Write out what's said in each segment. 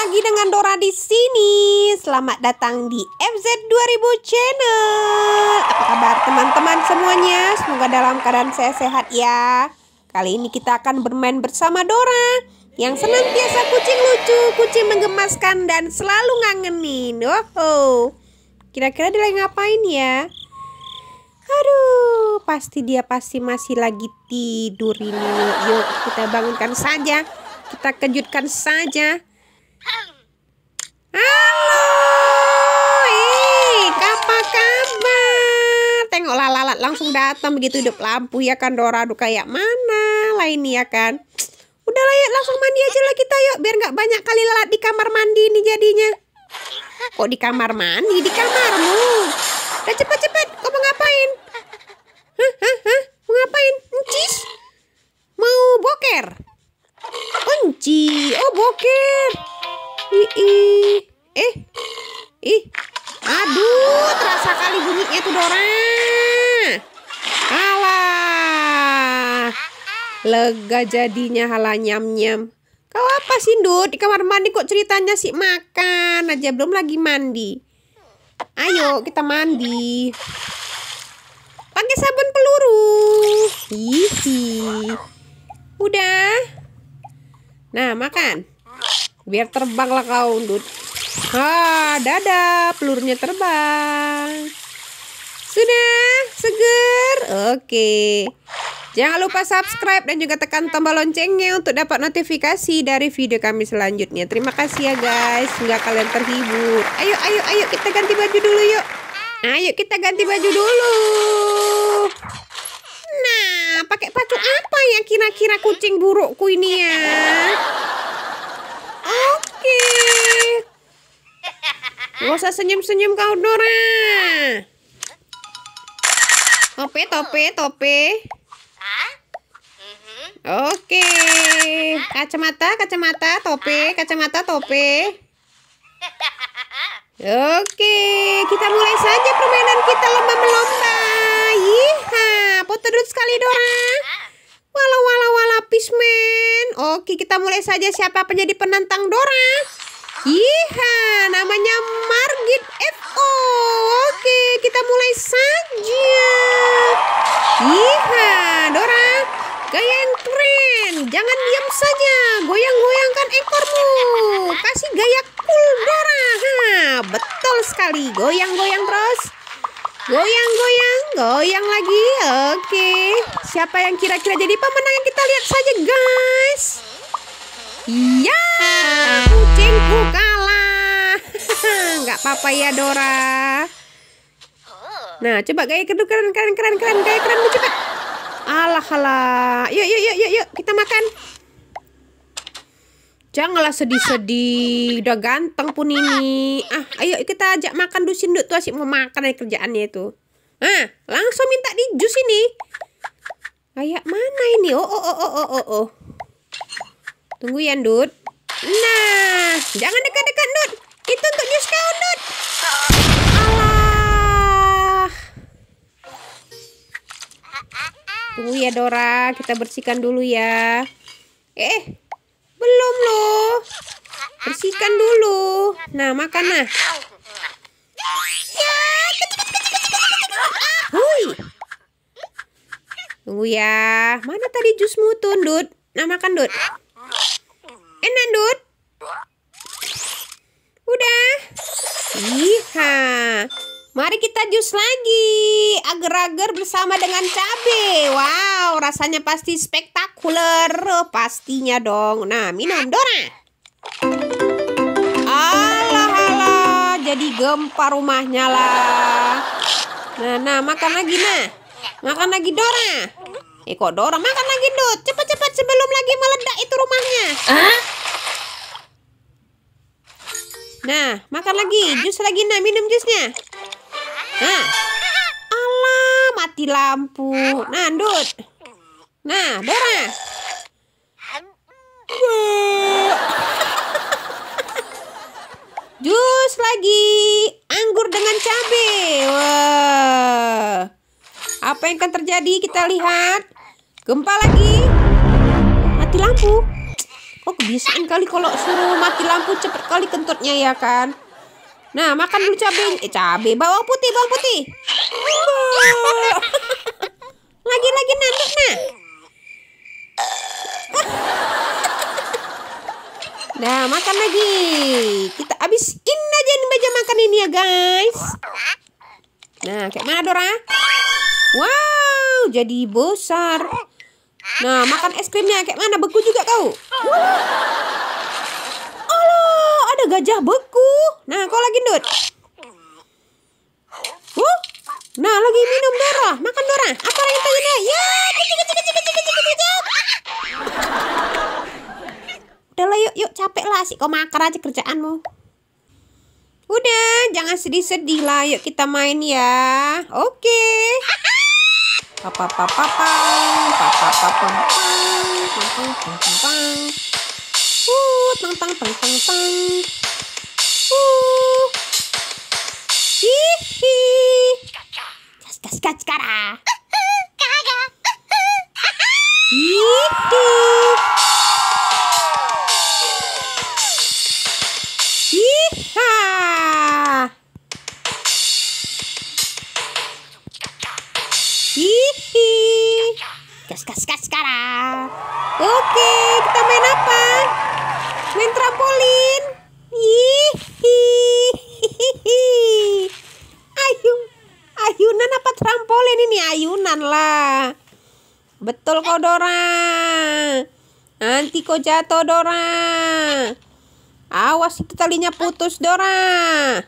lagi dengan Dora di sini. Selamat datang di FZ 2000 Channel. Apa kabar teman-teman semuanya? Semoga dalam keadaan saya sehat ya. Kali ini kita akan bermain bersama Dora yang senantiasa kucing lucu, kucing menggemaskan dan selalu ngangenin. oh, Kira-kira dia lagi ngapain ya? Aduh, pasti dia pasti masih lagi tidur ini. Yuk, kita bangunkan saja. Kita kejutkan saja Halo, ih, apa kabar? Tengok lalat langsung datang begitu hidup lampu ya kan Dora, aduh kayak mana lain ya kan? Udahlah ya langsung mandi aja lah kita yuk biar nggak banyak kali lalat di kamar mandi ini jadinya. Kok di kamar mandi? Di kamarmu. Udah cepet-cepet, kau mau ngapain? Hah, hah, hah? Mau ngapain? Uncis? Mau boker? Unci, oh boker. Ii, eh, ih, aduh, terasa kali bunyinya tuh Dora. Alah, lega jadinya halah nyam nyam. Kau apa sih Dud? Di kamar mandi kok ceritanya sih makan aja belum lagi mandi. Ayo kita mandi. Pakai sabun peluru. Hihi. Udah. Nah, makan. Biar terbanglah kau, undut Ah, dadah, pelurnya terbang. Sudah, seger. Oke. Jangan lupa subscribe dan juga tekan tombol loncengnya untuk dapat notifikasi dari video kami selanjutnya. Terima kasih ya guys, hingga kalian terhibur. Ayo, ayo, ayo kita ganti baju dulu yuk. Nah, ayo kita ganti baju dulu. Nah, pakai pacu apa ya kira-kira kucing burukku ini ya? Nggak usah senyum-senyum kau Dora. Tope, tope, tope. Oke. Kacamata, kacamata, tope, kacamata, tope. Oke, kita mulai saja permainan kita lomba melomba. Yiha, dulu sekali Dora. Wala wala wala pismen. Oke, kita mulai saja siapa penjadi penantang Dora. Iya, namanya Margit FO. Oke, kita mulai saja. Iya, Dora, gaya yang keren. Jangan diam saja, goyang-goyangkan ekormu. Kasih gaya cool Dora. Ha, betul sekali, goyang-goyang terus. Goyang-goyang, goyang lagi. Oke, siapa yang kira-kira jadi pemenang yang kita lihat saja guys. Iya ibu kalah. Nggak apa-apa ya Dora. Nah, coba gaya kedua keren keren keren keren gaya keren lu cepat. Alah alah. Yuk yuk yuk yuk yuk kita makan. Janganlah sedih-sedih. Udah ganteng pun ini. Ah, ayo kita ajak makan dusin dulu tuh asik mau makan dari kerjaannya itu. Ah, langsung minta di jus ini. Kayak mana ini? Oh oh oh oh oh oh. Tunggu ya, Dud. Nah, jangan dekat-dekat, Nut. Itu untuk news Nut. Alah. Tunggu ya, Dora. Kita bersihkan dulu ya. Eh, eh. belum loh. Bersihkan dulu. Nah, makan nah. Ya, Hui. Tunggu ya. Mana tadi jusmu tuh, Dut? Nah, makan, Dut enak Dut udah iha mari kita jus lagi agar-agar bersama dengan cabe wow rasanya pasti spektakuler pastinya dong nah minum Dora alah alah jadi gempa rumahnya lah nah nah makan lagi nah makan lagi Dora Iko dorong makan lagi Dut. Cepat-cepat sebelum lagi meledak itu rumahnya. Hah? Nah, makan lagi. Jus lagi nah, minum jusnya. Nah. Alah, mati lampu. Nah, Dut. Nah, Dora. Jus lagi. Anggur dengan cabai. Wah. Apa yang akan terjadi? Kita lihat. Gempa lagi. Mati lampu. Kok kebiasaan kali kalau suruh mati lampu cepet kali kentutnya ya kan? Nah, makan dulu cabai. Eh, cabai. Bawang putih, bawang putih. Lagi-lagi nanti, nah. Nah, makan lagi. Kita abisin aja nih meja makan ini ya, guys. Nah, kayak mana Dora? Wow, jadi besar. Nah, makan es krimnya kayak mana? Beku juga kau. Allah, ada gajah beku. Nah, kau lagi ndut. Huh? Nah, lagi minum Dora. Makan Dora. Apa yang tanya? Ya, kecil kecil kecil kecil kecil kecil. Udah lah, yuk yuk capek lah sih kau makan aja kerjaanmu. Udah, jangan sedih-sedih lah. Yuk kita main ya. Oke. Okay. 啪啪啪啪啪，啪啪啪砰砰，砰砰砰砰砰，呜，当当当当当，呜，嘻嘻，嘎嚓，嘎哧嘎哧咔啦。Betul kau Dora. Nanti kau jatuh Dora. Awas itu talinya putus Dora.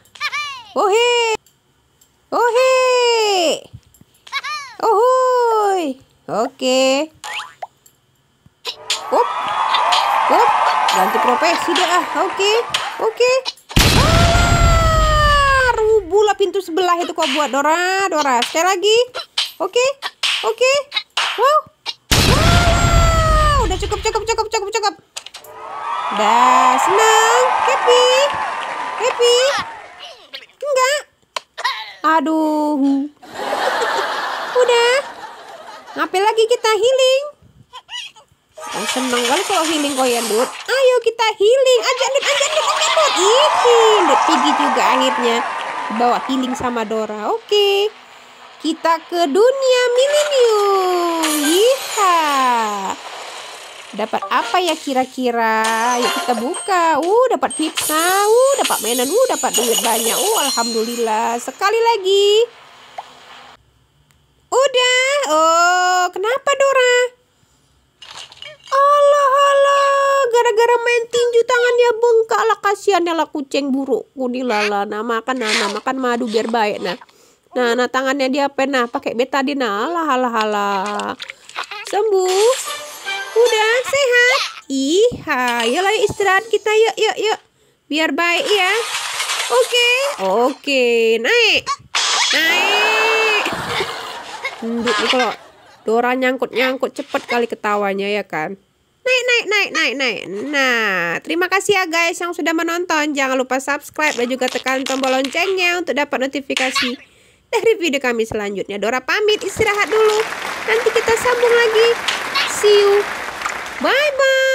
Ohe. Ohe. Ohoy. Oke. Up. Up. Ganti profesi deh ah. Oke. Oke. Ah, rubuhlah pintu sebelah itu kau buat Dora, Dora. Sekali lagi. Oke. Oke. Wow cukup cukup cukup cukup cukup udah senang happy happy enggak aduh udah ngapain lagi kita healing Oh, seneng kali kalau healing kok ya, Dut. Ayo kita healing. Ajak Dut, ajak Dut, ajak Dut. Ih, Dut pergi juga akhirnya. Bawa healing sama Dora. Oke. Okay. Kita ke dunia milenium. Dapat apa ya kira-kira? Yuk kita buka. Uh, dapat pizza. Uh, dapat mainan. Uh, dapat duit banyak. Uh, alhamdulillah. Sekali lagi. Udah. Oh, kenapa Dora? Allah Allah, gara-gara main tinju tangannya bengkak lah kasihan lah kucing buruk kunilala. Nah, makan nah, nah, makan madu biar baik nah. Nah, nah tangannya dia apa nah? Pakai betadine. Alah alah alah. Sembuh. Iha. yuk yuk istirahat kita yuk yuk yuk. Biar baik ya. Oke. Okay. Oke, okay. naik. Naik. Nduk nih kalau Dora nyangkut-nyangkut cepet kali ketawanya ya kan. Naik, naik, naik, naik, naik. Nah, terima kasih ya guys yang sudah menonton. Jangan lupa subscribe dan juga tekan tombol loncengnya untuk dapat notifikasi dari video kami selanjutnya. Dora pamit, istirahat dulu. Nanti kita sambung lagi. See you. Bye-bye.